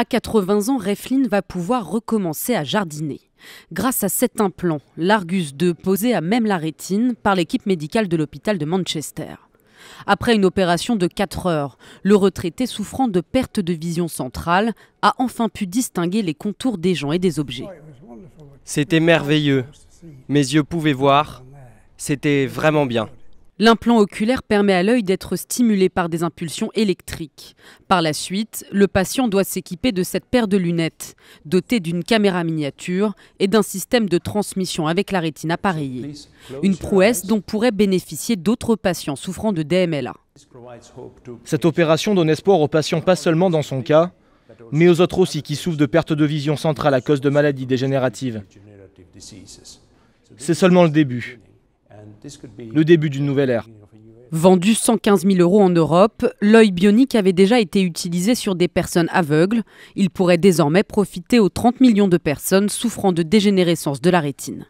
À 80 ans, Reflin va pouvoir recommencer à jardiner. Grâce à cet implant, l'Argus 2 posé à même la rétine par l'équipe médicale de l'hôpital de Manchester. Après une opération de 4 heures, le retraité souffrant de perte de vision centrale a enfin pu distinguer les contours des gens et des objets. C'était merveilleux. Mes yeux pouvaient voir. C'était vraiment bien. L'implant oculaire permet à l'œil d'être stimulé par des impulsions électriques. Par la suite, le patient doit s'équiper de cette paire de lunettes, dotée d'une caméra miniature et d'un système de transmission avec la rétine appareillée. Une prouesse dont pourraient bénéficier d'autres patients souffrant de DMLA. Cette opération donne espoir aux patients pas seulement dans son cas, mais aux autres aussi qui souffrent de perte de vision centrale à cause de maladies dégénératives. C'est seulement le début le début d'une nouvelle ère. Vendu 115 000 euros en Europe, l'œil bionique avait déjà été utilisé sur des personnes aveugles. Il pourrait désormais profiter aux 30 millions de personnes souffrant de dégénérescence de la rétine.